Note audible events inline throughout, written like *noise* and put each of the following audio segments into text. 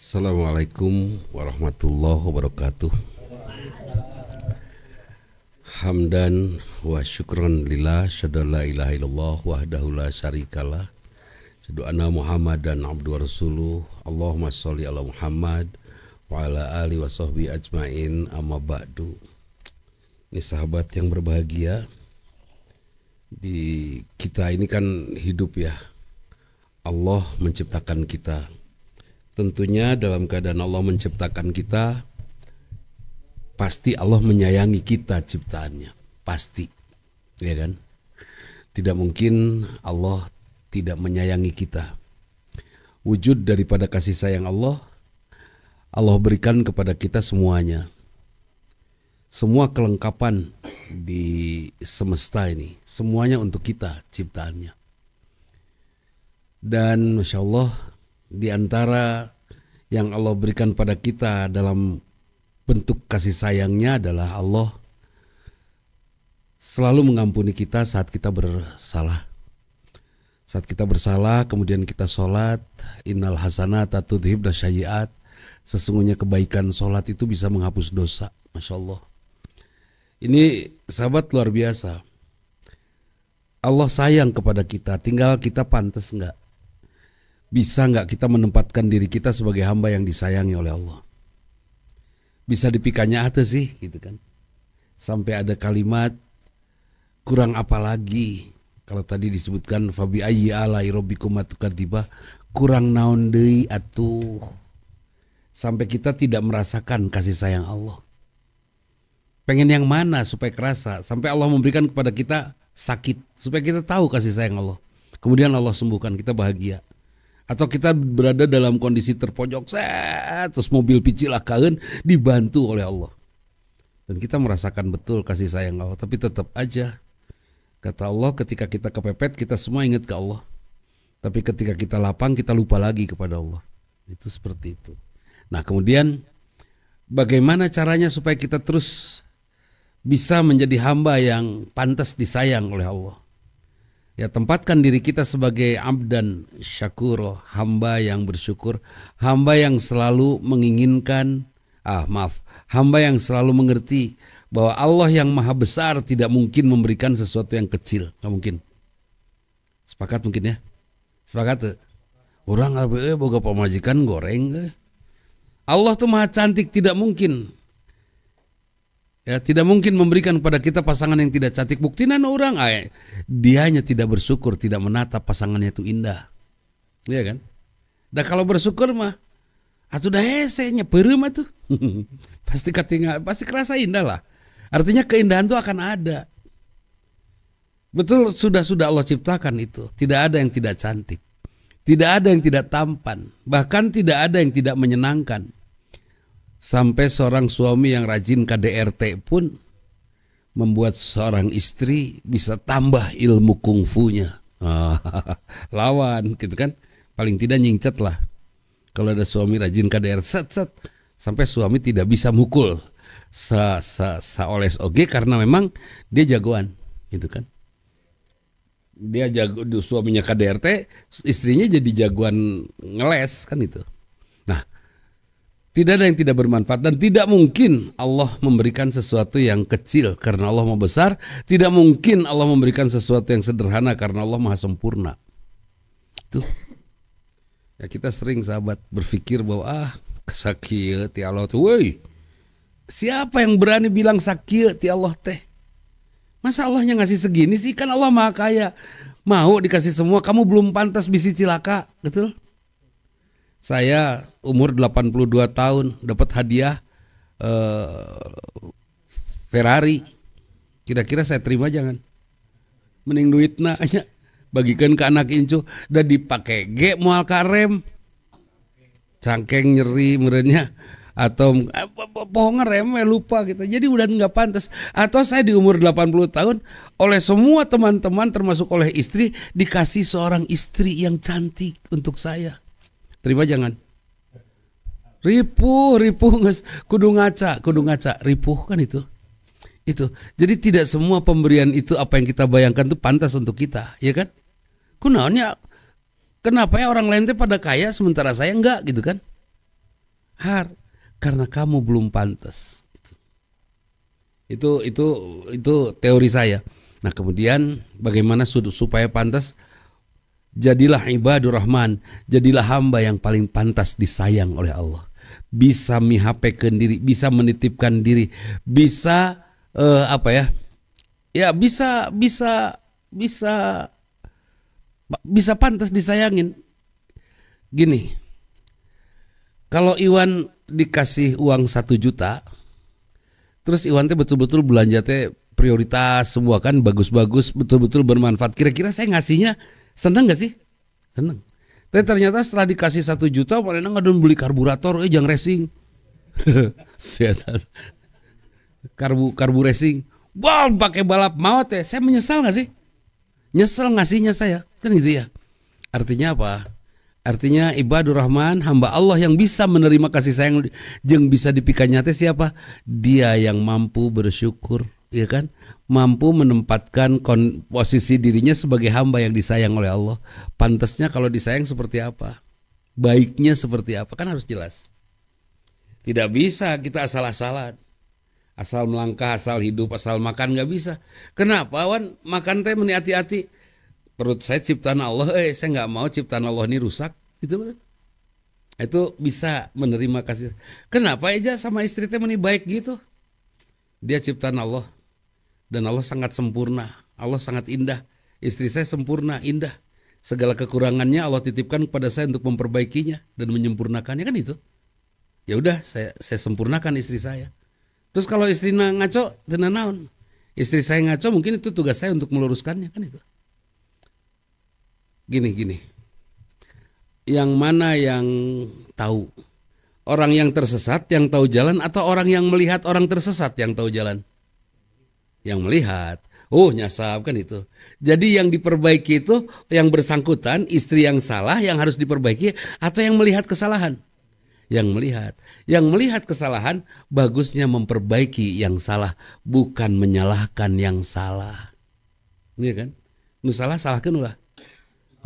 Assalamualaikum warahmatullahi wabarakatuh Hamdan wa syukran lillah Syadu la ilaha illallah wahdahu la syarikalah Syadu anna Muhammad dan abdu rasuluh Allahumma salli ala Muhammad Wa ala ali wa sahbihi ajmain amma ba'du Ini sahabat yang berbahagia Di kita ini kan hidup ya Allah menciptakan kita tentunya dalam keadaan Allah menciptakan kita pasti Allah menyayangi kita ciptaannya pasti ya kan tidak mungkin Allah tidak menyayangi kita wujud daripada kasih sayang Allah Allah berikan kepada kita semuanya semua kelengkapan di semesta ini semuanya untuk kita ciptaannya dan masya Allah di antara yang Allah berikan pada kita dalam bentuk kasih sayangnya adalah Allah selalu mengampuni kita saat kita bersalah. Saat kita bersalah, kemudian kita sholat, innal hasanata dan syayiat, sesungguhnya kebaikan sholat itu bisa menghapus dosa. Masya Allah. Ini sahabat luar biasa. Allah sayang kepada kita, tinggal kita pantas nggak. Bisa nggak kita menempatkan diri kita sebagai hamba yang disayangi oleh Allah? Bisa dipikanya hati sih, gitu kan? Sampai ada kalimat kurang apa lagi? Kalau tadi disebutkan fabi ayi alai rabbikum kurang naon deui atuh. Sampai kita tidak merasakan kasih sayang Allah. Pengen yang mana supaya kerasa sampai Allah memberikan kepada kita sakit supaya kita tahu kasih sayang Allah. Kemudian Allah sembuhkan kita bahagia atau kita berada dalam kondisi terpojok set, terus mobil picil akaun dibantu oleh Allah dan kita merasakan betul kasih sayang Allah tapi tetap aja kata Allah ketika kita kepepet kita semua ingat ke Allah tapi ketika kita lapang kita lupa lagi kepada Allah itu seperti itu nah kemudian bagaimana caranya supaya kita terus bisa menjadi hamba yang pantas disayang oleh Allah Ya tempatkan diri kita sebagai abdan syakuro, hamba yang bersyukur, hamba yang selalu menginginkan ah maaf, hamba yang selalu mengerti bahwa Allah yang maha besar tidak mungkin memberikan sesuatu yang kecil, nggak mungkin. Sepakat mungkin ya? Sepakat Orang Orang eh boga pemajikan goreng. Eh. Allah tuh maha cantik tidak mungkin Ya, tidak mungkin memberikan kepada kita pasangan yang tidak cantik. bukti nan orang, dia hanya tidak bersyukur, tidak menata pasangannya itu indah. Iya kan? Dah kalau bersyukur mah, atau dah hesenya perem tuh. *laughs* pasti ketinggal, pasti kerasa indah lah. Artinya keindahan itu akan ada. Betul sudah sudah Allah ciptakan itu. Tidak ada yang tidak cantik. Tidak ada yang tidak tampan, bahkan tidak ada yang tidak menyenangkan. Sampai seorang suami yang rajin KDRT pun membuat seorang istri bisa tambah ilmu kungfunya. Ah, *laughs* lawan gitu kan. Paling tidak nyingcet lah. Kalau ada suami rajin KDRT set set sampai suami tidak bisa mukul sa sa sa oles oge karena memang dia jagoan gitu kan dia jago suaminya KDRT istrinya jadi jagoan ngeles kan itu tidak ada yang tidak bermanfaat dan tidak mungkin Allah memberikan sesuatu yang kecil karena Allah Maha besar, tidak mungkin Allah memberikan sesuatu yang sederhana karena Allah Maha sempurna. Tuh. Ya kita sering sahabat berpikir bahwa ah sakia ya ti Allah tuh, woi. Siapa yang berani bilang sakit ti ya Allah teh? Masa Allahnya ngasih segini sih kan Allah Maha kaya. Mau dikasih semua kamu belum pantas bisi cilaka, betul? Saya umur 82 tahun dapat hadiah eh, Ferrari kira-kira saya terima jangan mending duit aja bagikan ke anak incu dan dipakai ge mual karem cangkeng nyeri merenya atau eh, pohon ngerem eh, lupa gitu jadi udah nggak pantas atau saya di umur 80 tahun oleh semua teman-teman termasuk oleh istri dikasih seorang istri yang cantik untuk saya terima jangan ripuh ripuh nges kudu ngaca kudu ngaca ripuh kan itu itu jadi tidak semua pemberian itu apa yang kita bayangkan itu pantas untuk kita ya kan kunaonnya kenapa ya orang lain teh pada kaya sementara saya enggak gitu kan har karena kamu belum pantas itu itu itu, itu teori saya nah kemudian bagaimana supaya pantas jadilah ibadur rahman jadilah hamba yang paling pantas disayang oleh Allah bisa mihapekeun diri, bisa menitipkan diri, bisa uh, apa ya? Ya bisa bisa bisa bisa pantas disayangin. Gini. Kalau Iwan dikasih uang satu juta, terus Iwan teh betul-betul belanja teh prioritas semua kan bagus-bagus betul-betul bermanfaat. Kira-kira saya ngasihnya seneng gak sih? Seneng. Tapi ternyata setelah dikasih satu juta, nggak ngadon beli karburator, eh jangan racing. *laughs* karbu karbu racing. Wow, pakai balap maut ya. Saya menyesal nggak sih? Nyesel ngasihnya saya. Kan gitu ya. Artinya apa? Artinya ibadur rahman hamba Allah yang bisa menerima kasih sayang jeng bisa dipikanya teh siapa? Dia yang mampu bersyukur, ya kan? mampu menempatkan posisi dirinya sebagai hamba yang disayang oleh Allah. Pantasnya kalau disayang seperti apa? Baiknya seperti apa? Kan harus jelas. Tidak bisa kita asal-asalan. Asal melangkah, asal hidup, asal makan nggak bisa. Kenapa, Wan? Makan teh meni hati-hati. Perut saya ciptaan Allah, eh saya nggak mau ciptaan Allah ini rusak. Gitu itu bisa menerima kasih. Kenapa aja sama istri teh meni baik gitu? Dia ciptaan Allah, dan Allah sangat sempurna. Allah sangat indah. Istri saya sempurna, indah. Segala kekurangannya Allah titipkan kepada saya untuk memperbaikinya dan menyempurnakannya kan itu. Ya udah saya saya sempurnakan istri saya. Terus kalau istri ngaco, tenan naon? Istri saya ngaco mungkin itu tugas saya untuk meluruskannya kan itu. Gini gini. Yang mana yang tahu? Orang yang tersesat yang tahu jalan atau orang yang melihat orang tersesat yang tahu jalan? yang melihat. Oh nyasap kan itu. Jadi yang diperbaiki itu yang bersangkutan istri yang salah yang harus diperbaiki atau yang melihat kesalahan. Yang melihat, yang melihat kesalahan bagusnya memperbaiki yang salah bukan menyalahkan yang salah. Iya kan? Nu salah salahkan ulah.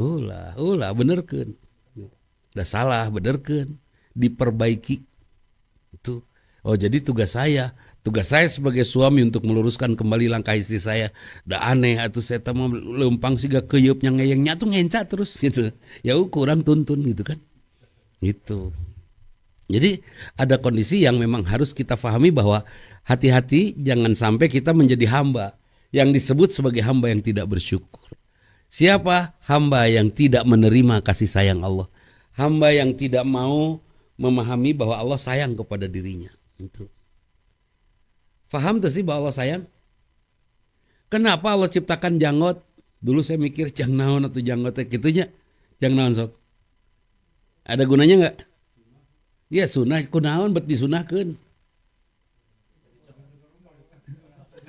Ulah, ulah benerkan. Dah salah benerkan, diperbaiki. Itu. Oh jadi tugas saya tugas saya sebagai suami untuk meluruskan kembali langkah istri saya da aneh atau saya mau lempang sih gak keyupnya ngeyengnya tuh ngenca terus *laughs* gitu ya uh, kurang tuntun gitu kan gitu jadi ada kondisi yang memang harus kita fahami bahwa hati-hati jangan sampai kita menjadi hamba yang disebut sebagai hamba yang tidak bersyukur siapa hamba yang tidak menerima kasih sayang Allah hamba yang tidak mau memahami bahwa Allah sayang kepada dirinya itu Faham tuh sih bahwa Allah sayang? Kenapa Allah ciptakan janggot? Dulu saya mikir jang naon atau janggotnya gitunya. Jang naon sok. Ada gunanya nggak? Ya sunah kunaon bet disunahkeun.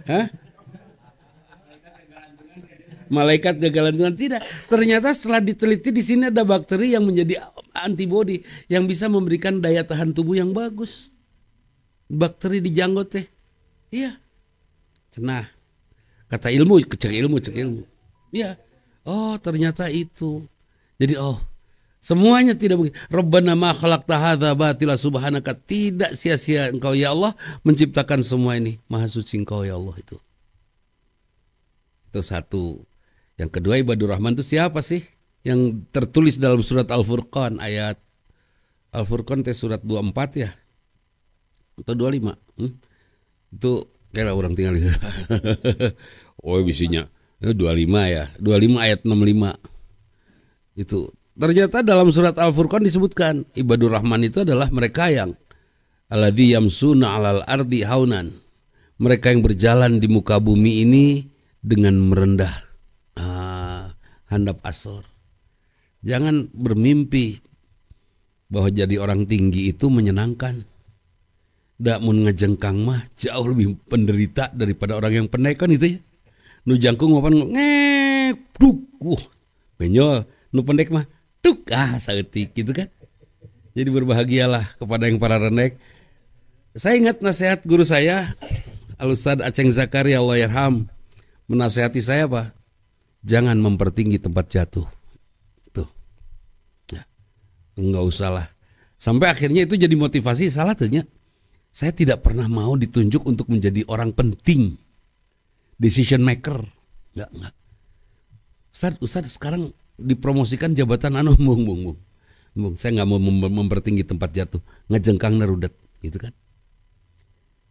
Hah? Malaikat dengan tidak. Ternyata setelah diteliti di sini ada bakteri yang menjadi antibodi yang bisa memberikan daya tahan tubuh yang bagus. Bakteri di janggot teh. Iya. Cenah. Kata ilmu, cek ilmu, cek ilmu. Iya. Oh, ternyata itu. Jadi oh, Semuanya tidak mungkin. Rabbana ma khalaqta hadza batila subhanaka. Tidak sia-sia engkau ya Allah menciptakan semua ini. Maha suci engkau ya Allah itu. Itu satu. Yang kedua Ibadur Rahman itu siapa sih? Yang tertulis dalam surat Al-Furqan ayat Al-Furqan teh surat 24 ya. Atau 25? Hmm? itu kira orang tinggal *laughs* oh bisinya eh, itu 25 ya 25 ayat 65 itu ternyata dalam surat Al-Furqan disebutkan ibadur rahman itu adalah mereka yang alladzi yamsuna alal ardi haunan mereka yang berjalan di muka bumi ini dengan merendah ah, handap asor jangan bermimpi bahwa jadi orang tinggi itu menyenangkan tidak mau ngejengkang mah jauh lebih penderita daripada orang yang pendek kan itu ya. Nu jangkung mapan ngek duk. Uh, benjol nu pendek mah duk ah saeutik gitu kan. Jadi berbahagialah kepada yang para renek. Saya ingat nasihat guru saya Al Alustad Aceng Zakaria Allahyarham menasehati saya Pak. Jangan mempertinggi tempat jatuh. Tuh. Ya. Enggak usahlah. Sampai akhirnya itu jadi motivasi salah tuh saya tidak pernah mau ditunjuk untuk menjadi orang penting. Decision maker. Enggak, enggak. Ustaz, Ustaz sekarang dipromosikan jabatan anu *laughs* mung mung mung. mung saya nggak mau mem mempertinggi tempat jatuh. Ngejengkang nerudet, gitu kan.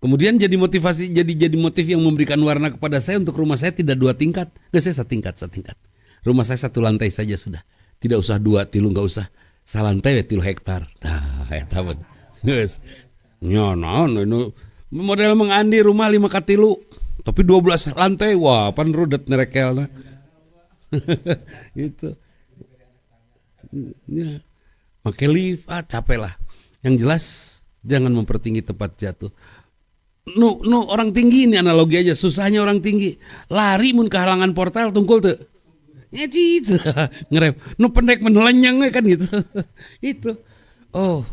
Kemudian jadi motivasi jadi jadi motif yang memberikan warna kepada saya untuk rumah saya tidak dua tingkat. Enggak saya satu tingkat, satu tingkat. Rumah saya satu lantai saja sudah. Tidak usah dua, tilu nggak usah. Salantai tilu hektar. Nah, ya tahu. Ya, nah, nah, nah. model mengandi rumah lima katilu tapi dua belas lantai wah pan rudet nah. *laughs* itu. Ya. Pakai lift ah capek lah. Yang jelas jangan mempertinggi tempat jatuh. Nu nu orang tinggi ini analogi aja susahnya orang tinggi. Lari mun kehalangan portal tungkul tuh. Nyeci ya, *laughs* ngerep Nu pendek menelanjang kan gitu. *laughs* itu. Oh,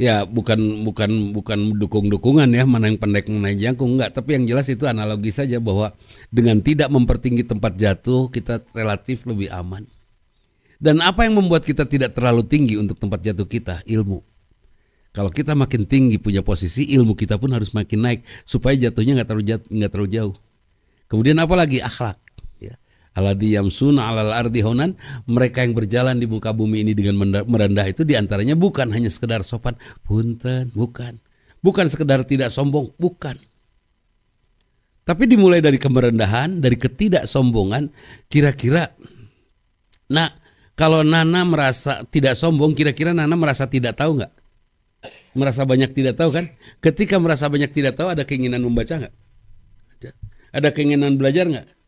ya bukan bukan bukan dukung dukungan ya mana yang pendek mana yang jangkung nggak tapi yang jelas itu analogi saja bahwa dengan tidak mempertinggi tempat jatuh kita relatif lebih aman dan apa yang membuat kita tidak terlalu tinggi untuk tempat jatuh kita ilmu kalau kita makin tinggi punya posisi ilmu kita pun harus makin naik supaya jatuhnya nggak terlalu jatuh, nggak terlalu jauh kemudian apa lagi akhlak Aladiyam yamsuna alal ardi honan mereka yang berjalan di muka bumi ini dengan merendah itu diantaranya bukan hanya sekedar sopan punten bukan bukan sekedar tidak sombong bukan tapi dimulai dari kemerendahan dari ketidak sombongan. kira-kira nah kalau Nana merasa tidak sombong kira-kira Nana merasa tidak tahu nggak merasa banyak tidak tahu kan ketika merasa banyak tidak tahu ada keinginan membaca nggak ada keinginan belajar nggak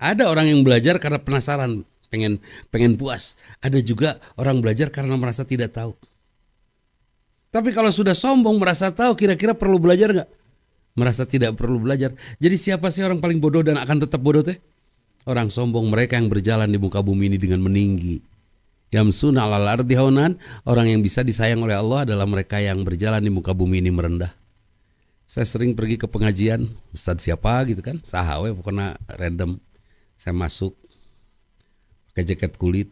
ada orang yang belajar karena penasaran, pengen pengen puas. Ada juga orang belajar karena merasa tidak tahu. Tapi kalau sudah sombong merasa tahu kira-kira perlu belajar nggak? Merasa tidak perlu belajar. Jadi siapa sih orang paling bodoh dan akan tetap bodoh teh? Orang sombong mereka yang berjalan di muka bumi ini dengan meninggi. Yamsuna alal ardi haunan, orang yang bisa disayang oleh Allah adalah mereka yang berjalan di muka bumi ini merendah. Saya sering pergi ke pengajian, ustadz siapa gitu kan, sahawe pokoknya random saya masuk pakai jaket kulit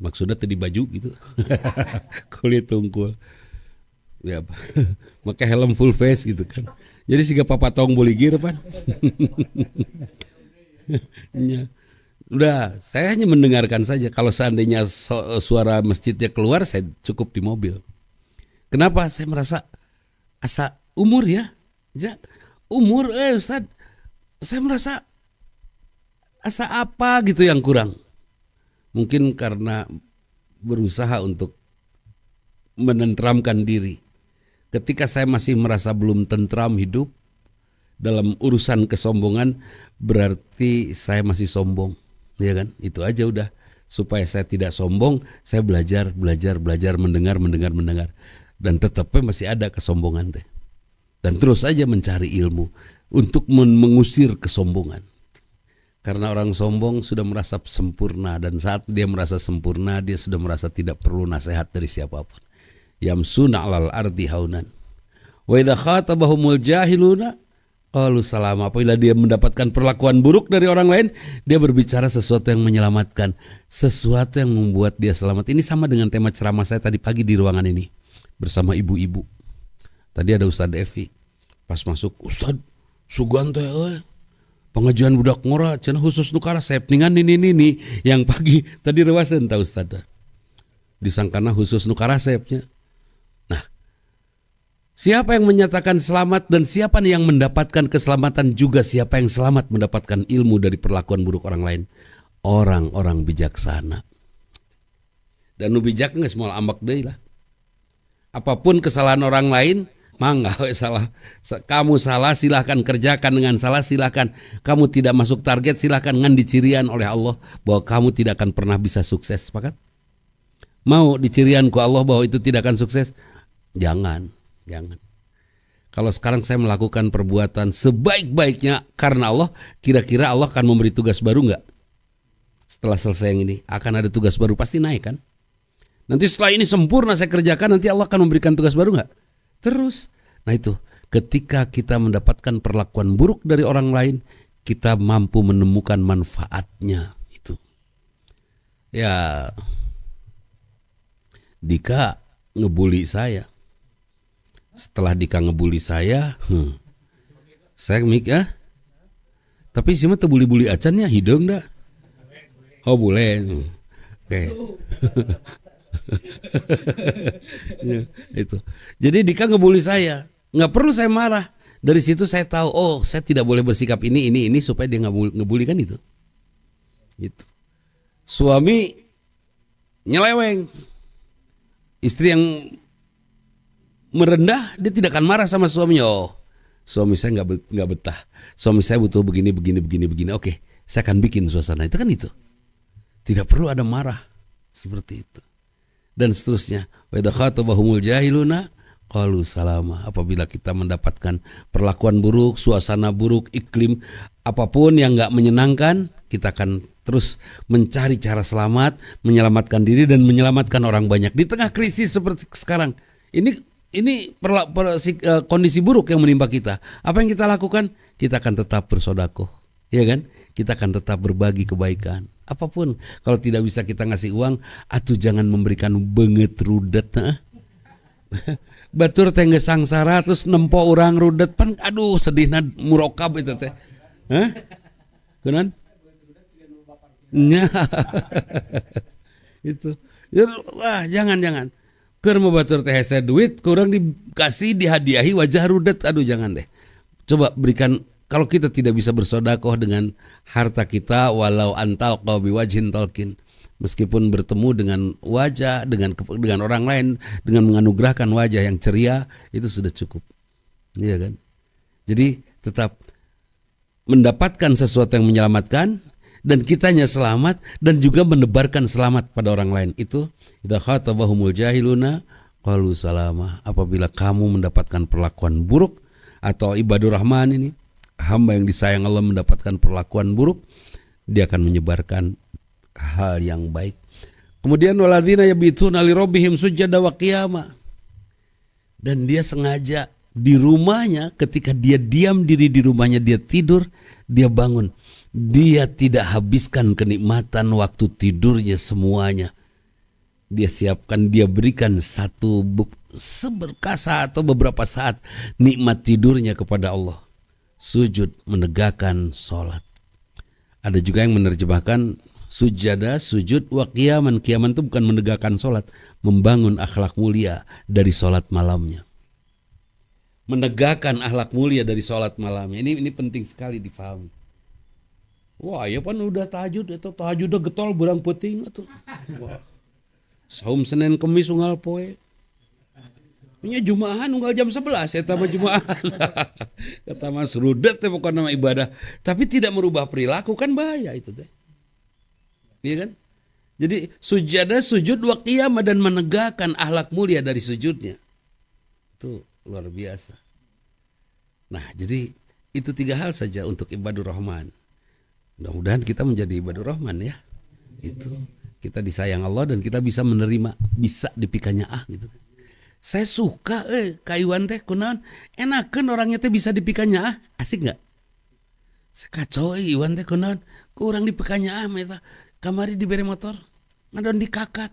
maksudnya tadi baju gitu *laughs* kulit tungkul ya *laughs* pakai helm full face gitu kan jadi sih gak papa tong boligir pan *laughs* ya. udah saya hanya mendengarkan saja kalau seandainya suara masjidnya keluar saya cukup di mobil kenapa saya merasa asa umur ya ja, umur eh Ustaz saya merasa Asa apa gitu yang kurang? Mungkin karena berusaha untuk menentramkan diri. Ketika saya masih merasa belum tentram hidup dalam urusan kesombongan, berarti saya masih sombong. Ya kan? Itu aja udah supaya saya tidak sombong, saya belajar, belajar, belajar, mendengar, mendengar, mendengar. Dan tetapnya masih ada kesombongan teh. Dan terus aja mencari ilmu untuk mengusir kesombongan. Karena orang sombong sudah merasa sempurna dan saat dia merasa sempurna dia sudah merasa tidak perlu nasihat dari siapapun. Yam alal ardi haunan. Wa idza khatabahumul jahiluna qalu salam. Apabila dia mendapatkan perlakuan buruk dari orang lain, dia berbicara sesuatu yang menyelamatkan, sesuatu yang membuat dia selamat. Ini sama dengan tema ceramah saya tadi pagi di ruangan ini bersama ibu-ibu. Tadi ada Ustadz Evi. Pas masuk, Ustadz Suganto, ya. Eh, pengajuan budak ngora cina khusus nukara sepningan ini ini ini yang pagi tadi rewasan tahu Ustaz disangkana khusus nukara sepnya nah siapa yang menyatakan selamat dan siapa yang mendapatkan keselamatan juga siapa yang selamat mendapatkan ilmu dari perlakuan buruk orang lain orang-orang bijaksana dan nu bijak nggak semua ambak deh lah apapun kesalahan orang lain mangga salah kamu salah silahkan kerjakan dengan salah silahkan kamu tidak masuk target silahkan ngan dicirian oleh Allah bahwa kamu tidak akan pernah bisa sukses sepakat mau dicirian ku Allah bahwa itu tidak akan sukses jangan jangan kalau sekarang saya melakukan perbuatan sebaik-baiknya karena Allah kira-kira Allah akan memberi tugas baru nggak setelah selesai yang ini akan ada tugas baru pasti naik kan nanti setelah ini sempurna saya kerjakan nanti Allah akan memberikan tugas baru nggak terus. Nah itu, ketika kita mendapatkan perlakuan buruk dari orang lain, kita mampu menemukan manfaatnya itu. Ya, Dika ngebully saya. Setelah Dika ngebully saya, hmm, saya mik ah. ya. Tapi sih mah tebuli-buli acannya hidung dah. Oh boleh. Hmm. Oke. Okay. *laughs* *laughs* ya, itu. Jadi Dika ngebully saya, nggak perlu saya marah. Dari situ saya tahu, oh saya tidak boleh bersikap ini ini ini supaya dia nggak ngebully kan itu. itu, Suami nyeleweng, istri yang merendah dia tidak akan marah sama suaminya. Oh, suami saya nggak nggak betah. Suami saya butuh begini begini begini begini. Oke, saya akan bikin suasana itu kan itu. Tidak perlu ada marah seperti itu dan seterusnya. Wa jahiluna kalu salama. Apabila kita mendapatkan perlakuan buruk, suasana buruk, iklim apapun yang nggak menyenangkan, kita akan terus mencari cara selamat, menyelamatkan diri dan menyelamatkan orang banyak di tengah krisis seperti sekarang. Ini ini perla, per, e, kondisi buruk yang menimpa kita. Apa yang kita lakukan? Kita akan tetap bersodakoh, ya kan? Kita akan tetap berbagi kebaikan apapun kalau tidak bisa kita ngasih uang atau jangan memberikan benget rudet nah. *laughs* batur teh sangsara terus nempo orang rudet pan aduh sedih nad murokab itu teh Hah? Kenan? *laughs* itu ya, wah jangan jangan kerma mau batur teh saya duit kurang dikasih dihadiahi wajah rudet aduh jangan deh coba berikan kalau kita tidak bisa bersodakoh dengan harta kita walau antal kau biwajin tolkin meskipun bertemu dengan wajah dengan dengan orang lain dengan menganugerahkan wajah yang ceria itu sudah cukup iya kan jadi tetap mendapatkan sesuatu yang menyelamatkan dan kitanya selamat dan juga menebarkan selamat pada orang lain itu idza jahiluna qalu salama apabila kamu mendapatkan perlakuan buruk atau ibadur rahman ini hamba yang disayang Allah mendapatkan perlakuan buruk, dia akan menyebarkan hal yang baik. Kemudian waladina yabituna li rabbihim sujada wa Dan dia sengaja di rumahnya ketika dia diam diri di rumahnya dia tidur, dia bangun. Dia tidak habiskan kenikmatan waktu tidurnya semuanya. Dia siapkan, dia berikan satu seberkas atau beberapa saat nikmat tidurnya kepada Allah sujud menegakkan sholat. Ada juga yang menerjemahkan sujada sujud wa kiaman kiaman itu bukan menegakkan sholat, membangun akhlak mulia dari sholat malamnya. Menegakkan akhlak mulia dari sholat malamnya. Ini ini penting sekali difahami. Wah, ya pan udah tahajud itu tahajud udah getol berang puting itu. Wah. Saum Senin Kemis unggal poe punya Jumaahan nunggal jam 11 ya tambah jumahan *laughs* kata Mas Rudet ya bukan nama ibadah tapi tidak merubah perilaku kan bahaya itu teh iya kan jadi sujada sujud wa dan menegakkan ahlak mulia dari sujudnya itu luar biasa nah jadi itu tiga hal saja untuk ibadur rahman mudah-mudahan kita menjadi ibadur rahman ya itu kita disayang Allah dan kita bisa menerima bisa dipikanya ah gitu kan saya suka eh kayuan teh kunaon kan orangnya teh bisa dipikanya ah asik nggak sekacau eh, Iwan teh kunaon kurang dipikanya ah meta kamari diberi motor ngadon dikakat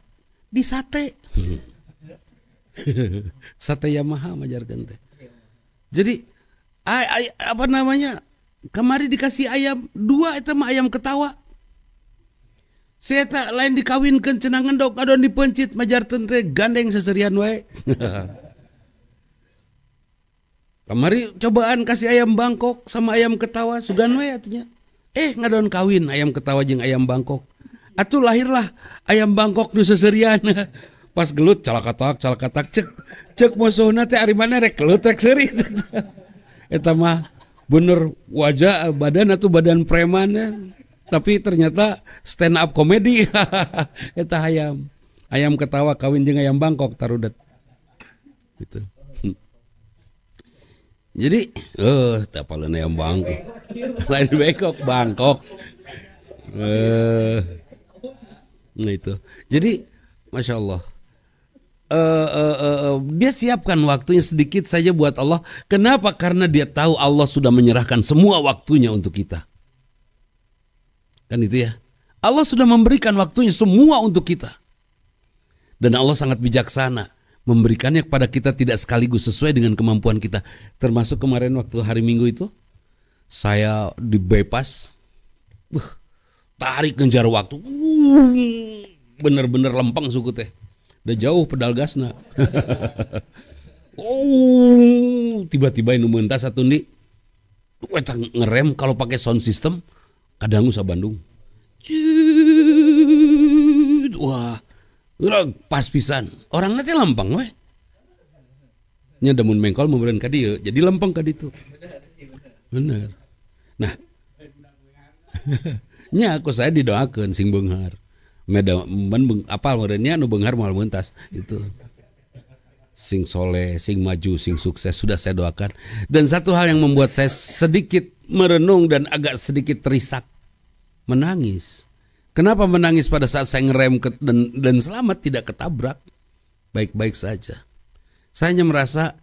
di sate *laughs* sate Yamaha majarkan teh jadi ay, ay, apa namanya kamari dikasih ayam dua itu mah ayam ketawa saya tak lain dikawinkan cenangan dok adon dipencit majar tente gandeng seserian wae *laughs* kamari cobaan kasih ayam bangkok sama ayam ketawa sugan wae artinya eh ngadon kawin ayam ketawa jeng ayam bangkok atuh lahirlah ayam bangkok nu seserian *laughs* pas gelut calakatak calakatak cek cek musuhna teh ari mana rek gelut rek seri *laughs* eta mah bener wajah badan atau badan preman ya tapi ternyata stand up komedi *laughs* eta ayam ayam ketawa kawin jeung ayam Bangkok tarudet gitu *laughs* jadi eh uh, tak ayam Bangkok *laughs* lain Bangkok Bangkok eh uh, nah itu jadi masya Allah Uh, uh, uh, uh, dia siapkan waktunya sedikit saja buat Allah. Kenapa? Karena dia tahu Allah sudah menyerahkan semua waktunya untuk kita. Kan itu ya. Allah sudah memberikan waktunya semua untuk kita. Dan Allah sangat bijaksana memberikannya kepada kita tidak sekaligus sesuai dengan kemampuan kita. Termasuk kemarin waktu hari Minggu itu saya di bypass. Uh, tarik ngejar waktu. Bener-bener uh, lempeng suku teh. Udah jauh pedal gas *laughs* oh, tiba-tiba ini mentah satu nih. Wetang ngerem kalau pakai sound system kadang usah Bandung Cid. wah pas pisan orang nanti lempeng, weh nya damun mengkol memberikan ke dia jadi lempeng ke itu bener nah *laughs* nya aku saya didoakan sing benghar meda ban apa merenya nu benghar mal muntas itu sing soleh sing maju sing sukses sudah saya doakan dan satu hal yang membuat saya sedikit merenung dan agak sedikit terisak menangis. Kenapa menangis pada saat saya ngerem ke, dan, dan selamat tidak ketabrak? Baik-baik saja. Saya hanya merasa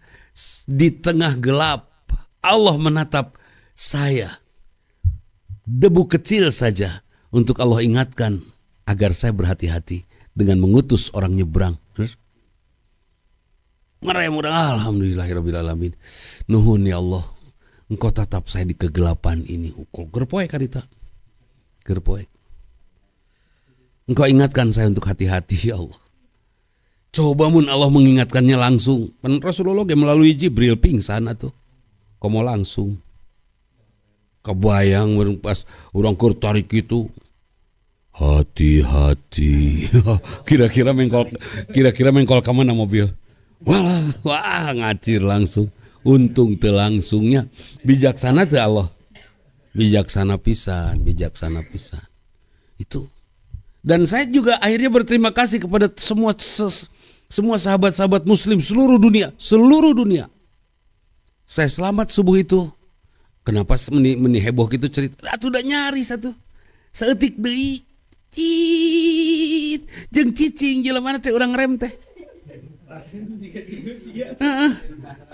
di tengah gelap Allah menatap saya. Debu kecil saja untuk Allah ingatkan agar saya berhati-hati dengan mengutus orang nyebrang. ngerem udah alhamdulillahirabbil Nuhun ya Allah. Engkau tetap saya di kegelapan ini. Ukul gerpoek Karita, Gerpoek. Engkau ingatkan saya untuk hati-hati ya Allah. Coba mun Allah mengingatkannya langsung. Pen Rasulullah yang melalui Jibril pingsan atau mau langsung. Kebayang pas orang kur tarik itu. Hati-hati. *laughs* Kira-kira mengkol kira-kira mengkol kamu mobil. Wah, wah ngacir langsung untung telangsungnya bijaksana tuh Allah bijaksana pisan bijaksana pisan itu dan saya juga akhirnya berterima kasih kepada semua semua sahabat-sahabat muslim seluruh dunia seluruh dunia saya selamat subuh itu kenapa meni, meni heboh gitu cerita tuh udah nyari satu seetik deh jeng cicing mana teh orang rem teh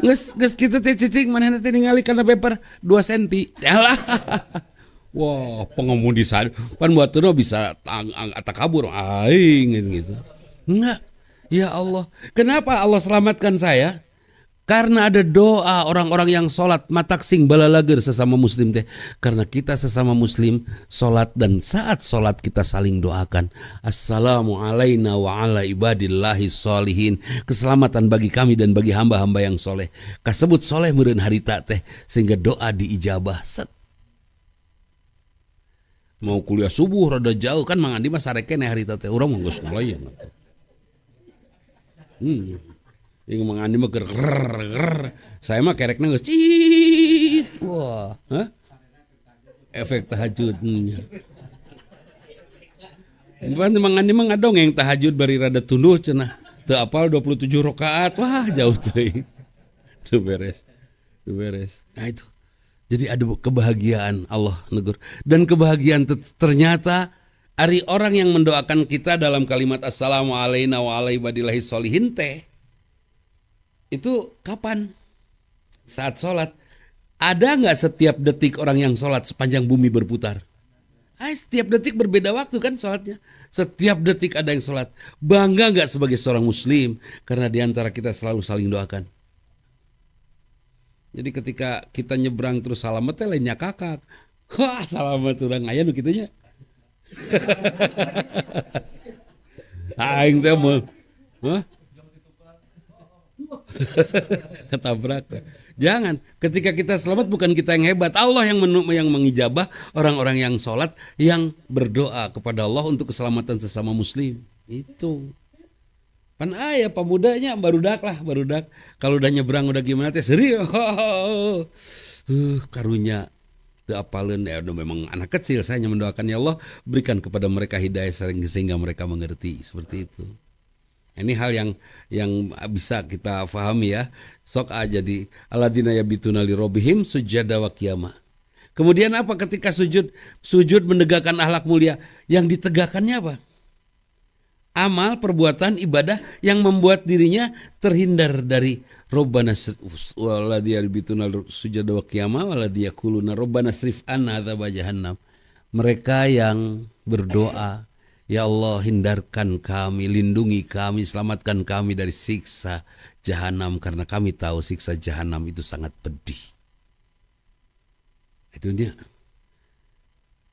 Gus, gus gitu cicing mana nanti ningali karena paper dua senti. Yalah. *laughs* Wah, pengemudi sadar. Pan buat tuh bisa tang atau kabur aing gitu. Enggak. Ya Allah, kenapa Allah selamatkan saya? Karena ada doa orang-orang yang sholat mataksing balalager sesama muslim teh. Karena kita sesama muslim sholat dan saat sholat kita saling doakan. Assalamu alaina wa ala ibadillahi sholihin. Keselamatan bagi kami dan bagi hamba-hamba yang soleh. Kasebut soleh meren harita teh. Sehingga doa diijabah. Set. Mau kuliah subuh rada jauh kan mangandi mas hari tak harita teh. Urang mah geus ngalayan. Hmm. Yang mangani mah ger Saya mah kereknya nggak cit. Wah, hah? Efek tahajudnya. Bukan mangani mah yang tahajud bari rada tunduh cenah. Teu apal 27 rakaat. Wah, jauh teuing. Tuh beres. Tuh beres. Nah itu. Jadi ada kebahagiaan Allah negur dan kebahagiaan ternyata Ari orang yang mendoakan kita dalam kalimat assalamu alaikum wa alaihi solihin teh itu kapan? Saat sholat. Ada nggak setiap detik orang yang sholat sepanjang bumi berputar? Ah, setiap detik berbeda waktu kan sholatnya. Setiap detik ada yang sholat. Bangga nggak sebagai seorang muslim? Karena diantara kita selalu saling doakan. Jadi ketika kita nyebrang terus salamet eh, lainnya kakak. *laughs* Wah salamet orang ayah kita kitanya. *laughs* Aing teh mah. *laughs* ketabrak jangan ketika kita selamat bukan kita yang hebat Allah yang yang mengijabah orang-orang yang sholat yang berdoa kepada Allah untuk keselamatan sesama muslim itu pan ayah pemudanya baru dak lah baru dak. kalau udah nyebrang udah gimana teh serius *laughs* uh, karunya apalun ya udah memang anak kecil saya hanya mendoakan ya Allah berikan kepada mereka hidayah sehingga mereka mengerti seperti itu ini hal yang yang bisa kita fahami ya. Sok aja di aladina ya bitunali robihim sujada wa qiyamah. Kemudian apa ketika sujud? Sujud menegakkan ahlak mulia. Yang ditegakkannya apa? Amal, perbuatan, ibadah yang membuat dirinya terhindar dari Robbana sujada wa qiyamah kuluna Robbana srif an mereka yang berdoa Ya Allah hindarkan kami, lindungi kami, selamatkan kami dari siksa jahanam karena kami tahu siksa jahanam itu sangat pedih. Itu dia.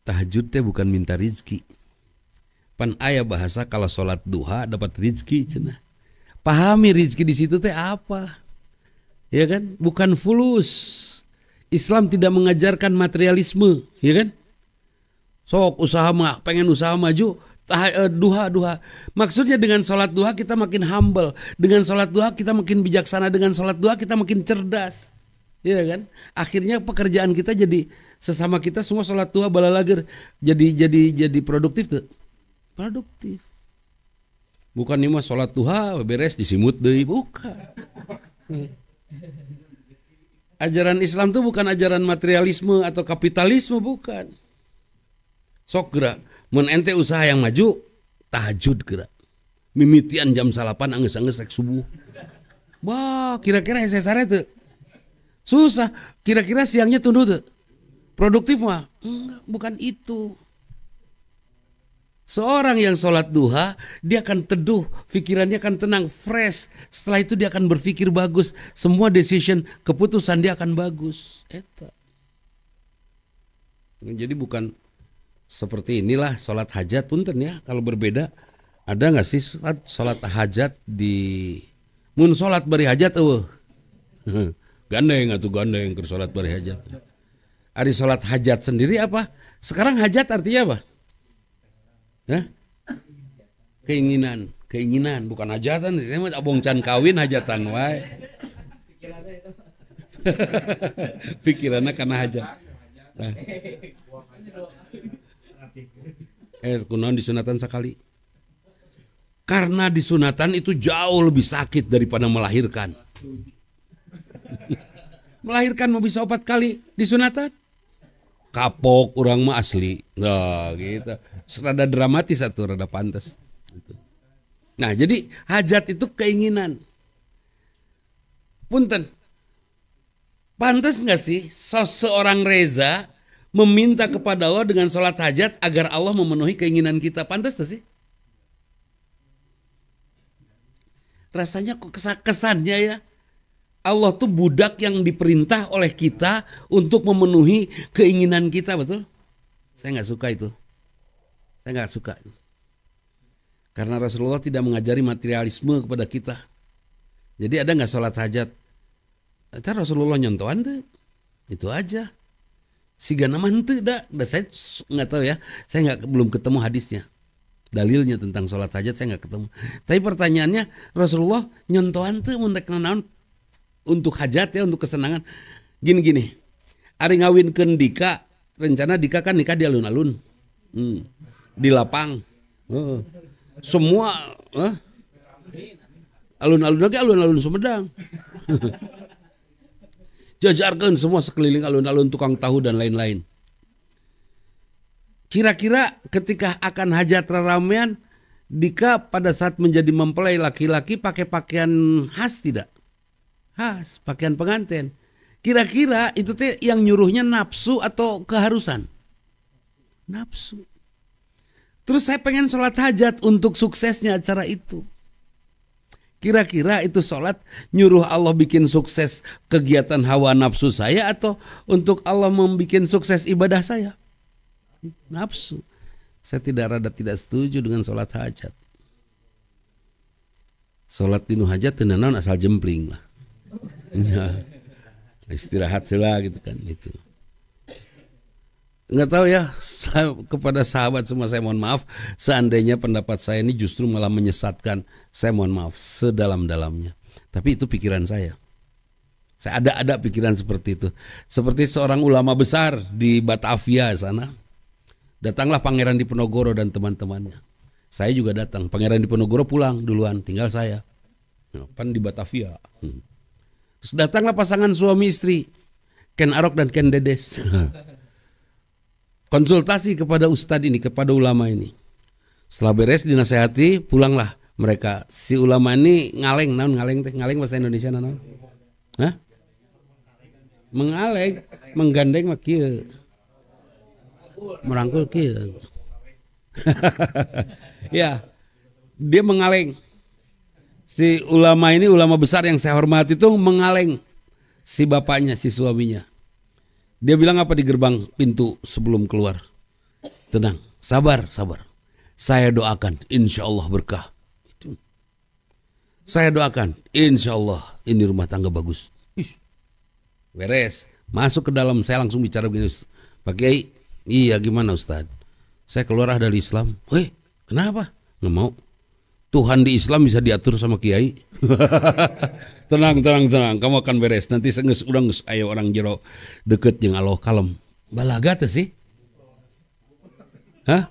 Tahajud bukan minta rizki. Pan ayah bahasa kalau sholat duha dapat rizki cenah. Pahami rizki di situ teh apa? Ya kan? Bukan fulus. Islam tidak mengajarkan materialisme, ya kan? Sok usaha mah pengen usaha maju, Ah, eh, duha duha maksudnya dengan sholat duha kita makin humble dengan sholat duha kita makin bijaksana dengan sholat duha kita makin cerdas ya kan akhirnya pekerjaan kita jadi sesama kita semua sholat duha balalager jadi jadi jadi produktif tuh produktif bukan nih mas sholat duha beres disimut deh buka ajaran Islam tuh bukan ajaran materialisme atau kapitalisme bukan sok gerak mun ente usaha yang maju tahajud kira mimitian jam salapan angges-angges rek subuh wah kira-kira SSR itu susah kira-kira siangnya tunduk tuh produktif mah enggak bukan itu Seorang yang sholat duha, dia akan teduh, pikirannya akan tenang, fresh. Setelah itu dia akan berpikir bagus. Semua decision, keputusan dia akan bagus. Eta. Jadi bukan seperti inilah sholat hajat punten ya kalau berbeda ada nggak sih sholat, sholat hajat di mun sholat beri hajat uh *laughs* gandeng atau gandeng ke sholat beri hajat ada sholat hajat sendiri apa sekarang hajat artinya apa Hah? keinginan keinginan bukan hajatan saya abong can kawin hajatan wae *laughs* pikirannya karena hajat nah eh kunon disunatan sekali karena disunatan itu jauh lebih sakit daripada melahirkan *laughs* melahirkan mau bisa opat kali disunatan kapok orang mah asli nah gitu serada dramatis atau rada pantas nah jadi hajat itu keinginan punten pantas nggak sih seseorang Reza meminta kepada Allah dengan sholat hajat agar Allah memenuhi keinginan kita. Pantas tak sih? Rasanya kok kesannya ya. Allah tuh budak yang diperintah oleh kita untuk memenuhi keinginan kita, betul? Saya nggak suka itu. Saya nggak suka. Karena Rasulullah tidak mengajari materialisme kepada kita. Jadi ada nggak sholat hajat? Ntar Rasulullah nyontohan tuh. Itu aja si nama itu dah, dah saya nggak tahu ya saya nggak belum ketemu hadisnya dalilnya tentang sholat hajat saya nggak ketemu tapi pertanyaannya Rasulullah nyontohan tuh untuk naon untuk hajat ya untuk kesenangan gini gini ari ngawin Kendika, rencana Dika kan nikah di alun-alun hmm. di lapang semua eh? alun-alun lagi alun-alun Sumedang *laughs* jajarkan semua sekeliling alun-alun tukang tahu dan lain-lain kira-kira ketika akan hajat raramean, Dika pada saat menjadi mempelai laki-laki pakai pakaian khas tidak? Khas, pakaian pengantin. Kira-kira itu teh yang nyuruhnya nafsu atau keharusan? Nafsu. Terus saya pengen sholat hajat untuk suksesnya acara itu. Kira-kira itu sholat nyuruh Allah bikin sukses kegiatan hawa nafsu saya atau untuk Allah membuat sukses ibadah saya? Nafsu. Saya tidak rada tidak setuju dengan sholat hajat. Sholat dinu hajat tenanan asal jempling lah. *laughs* Ya. Istirahat lah gitu kan itu nggak tahu ya saya, kepada sahabat semua saya mohon maaf seandainya pendapat saya ini justru malah menyesatkan saya mohon maaf sedalam-dalamnya tapi itu pikiran saya saya ada ada pikiran seperti itu seperti seorang ulama besar di Batavia sana datanglah pangeran Diponegoro dan teman-temannya saya juga datang pangeran Diponegoro pulang duluan tinggal saya pan di Batavia hmm. terus datanglah pasangan suami istri Ken Arok dan Ken Dedes *laughs* konsultasi kepada ustadz ini, kepada ulama ini. Setelah beres dinasehati, pulanglah mereka. Si ulama ini ngaleng, naon ngaleng teh, ngaleng bahasa Indonesia naon? Hah? Mengaleng, menggandeng mah kieu. Merangkul kieu. *laughs* ya. Dia mengaleng. Si ulama ini ulama besar yang saya hormati itu mengaleng si bapaknya, si suaminya. Dia bilang apa di gerbang pintu sebelum keluar? Tenang, sabar, sabar. Saya doakan, insya Allah berkah. Saya doakan, insya Allah ini rumah tangga bagus. Beres, masuk ke dalam. Saya langsung bicara begini, Pak Kiai, iya gimana Ustadz? Saya keluar ah, dari Islam. Weh, kenapa? Nggak mau. Tuhan di Islam bisa diatur sama kiai. *laughs* tenang, tenang, tenang. Kamu akan beres. Nanti senges udang ayo orang jero deket yang Allah kalem. Balaga tuh sih. Hah?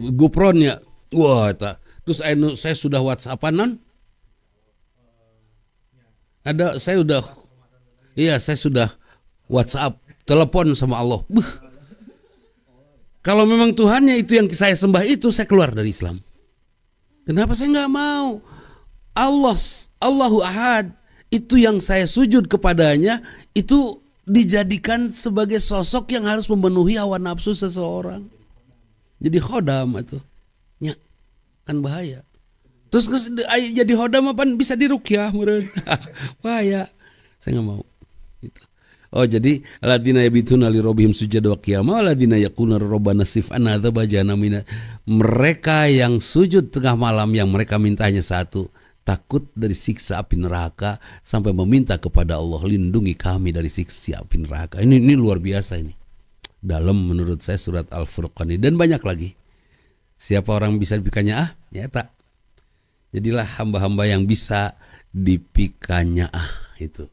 Gupron ya, Wah, tak. Terus ayo, saya sudah WhatsApp non? Ada saya sudah Iya, saya sudah WhatsApp, telepon sama Allah. Buh. Kalau memang Tuhannya itu yang saya sembah itu, saya keluar dari Islam. Kenapa saya nggak mau? Allah, Allahu Ahad, itu yang saya sujud kepadanya, itu dijadikan sebagai sosok yang harus memenuhi hawa nafsu seseorang. Jadi khodam itu. Ya, kan bahaya. Terus jadi khodam apa? Bisa dirukyah meren. *laughs* bahaya. Saya nggak mau. Oh jadi ladina yabituna li rabbihim sujada wa qiyama ladina yaquluna rabbana sif anna dzabajana mina mereka yang sujud tengah malam yang mereka mintanya satu takut dari siksa api neraka sampai meminta kepada Allah lindungi kami dari siksa api neraka. Ini ini luar biasa ini. Dalam menurut saya surat Al-Furqan dan banyak lagi. Siapa orang bisa dipikanya ah? Ya tak. Jadilah hamba-hamba yang bisa dipikanya ah itu.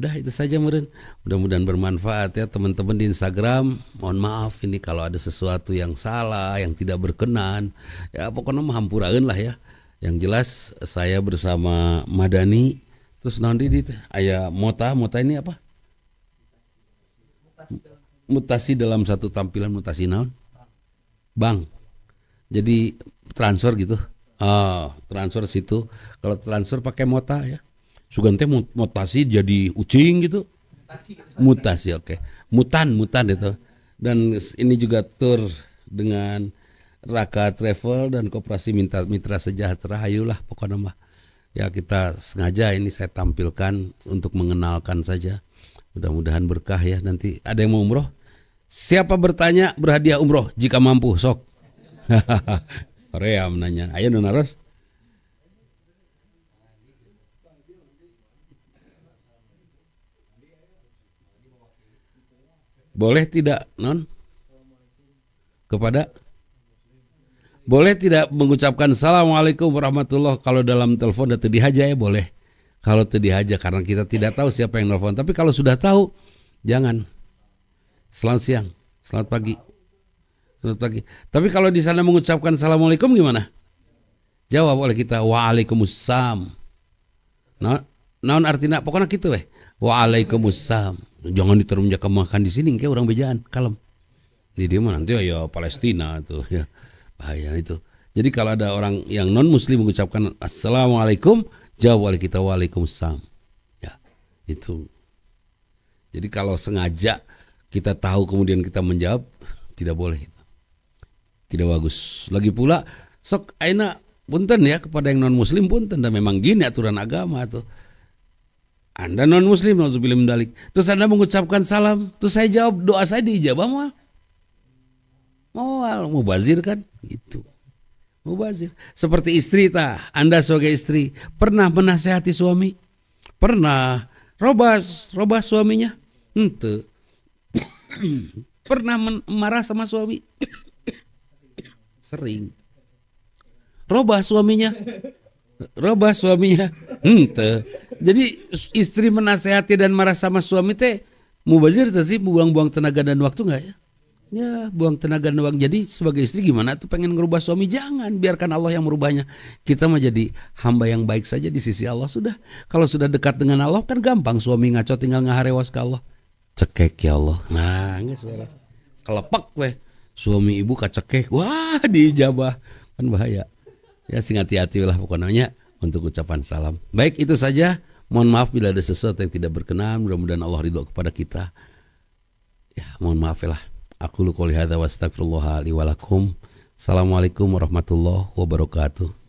Udah itu saja meren. Mudah-mudahan bermanfaat ya teman-teman di Instagram. Mohon maaf ini kalau ada sesuatu yang salah, yang tidak berkenan. Ya pokoknya menghampurain lah ya. Yang jelas saya bersama Madani. Terus nanti di ayah Mota, Mota ini apa? Mutasi dalam satu tampilan mutasi naon? Bang. Jadi transfer gitu. Oh, transfer situ. Kalau transfer pakai Mota ya. Sugante mutasi jadi ucing gitu mutasi, mutasi oke okay. mutan mutan itu dan ini juga tur dengan Raka Travel dan Koperasi mitra Mitra Sejahtera hayulah pokoknya mah ya kita sengaja ini saya tampilkan untuk mengenalkan saja mudah-mudahan berkah ya nanti ada yang mau umroh siapa bertanya berhadiah umroh jika mampu sok Korea *laughs* menanya ayo naros Boleh tidak non? Kepada boleh tidak mengucapkan Assalamualaikum warahmatullah kalau dalam telepon dan haja ya boleh. Kalau tadi haja karena kita tidak tahu siapa yang nelfon. Tapi kalau sudah tahu jangan. Selamat siang, selamat pagi. Selamat pagi. Tapi kalau di sana mengucapkan Assalamualaikum gimana? Jawab oleh kita Waalaikumsalam. Nah, non artinya pokoknya gitu weh. Waalaikumsalam jangan diterjemahkan makan di sini kayak orang bejaan kalem jadi dia nanti ya Palestina tuh *laughs* ya bahaya itu jadi kalau ada orang yang non muslim mengucapkan assalamualaikum jawab oleh kita waalaikumsalam ya itu jadi kalau sengaja kita tahu kemudian kita menjawab tidak boleh tidak bagus lagi pula sok aina punten ya kepada yang non muslim punten dan memang gini aturan agama tuh anda non muslim dalik. Terus Anda mengucapkan salam, terus saya jawab doa saya diijabah mual. Mual, mubazir kan? Gitu. Mubazir. Seperti istri ta, Anda sebagai istri pernah menasehati suami? Pernah. Robas, robas suaminya? Ente. *coughs* pernah marah sama suami? *coughs* Sering. Robah suaminya? robah suaminya ente jadi istri menasehati dan marah sama suami teh mubazir teh sih buang-buang tenaga dan waktu nggak ya ya buang tenaga dan waktu jadi sebagai istri gimana tuh pengen ngerubah suami jangan biarkan Allah yang merubahnya kita mau jadi hamba yang baik saja di sisi Allah sudah kalau sudah dekat dengan Allah kan gampang suami ngaco tinggal ngaharewas ke Allah cekek ya Allah nah kelepek weh suami ibu kacekek wah dijabah, kan bahaya ya sing hati-hati lah pokoknya untuk ucapan salam. Baik itu saja. Mohon maaf bila ada sesuatu yang tidak berkenan. Mudah-mudahan Allah ridho kepada kita. Ya, mohon maaf lah. Aku lu qouli hadza wa Assalamualaikum warahmatullahi wabarakatuh.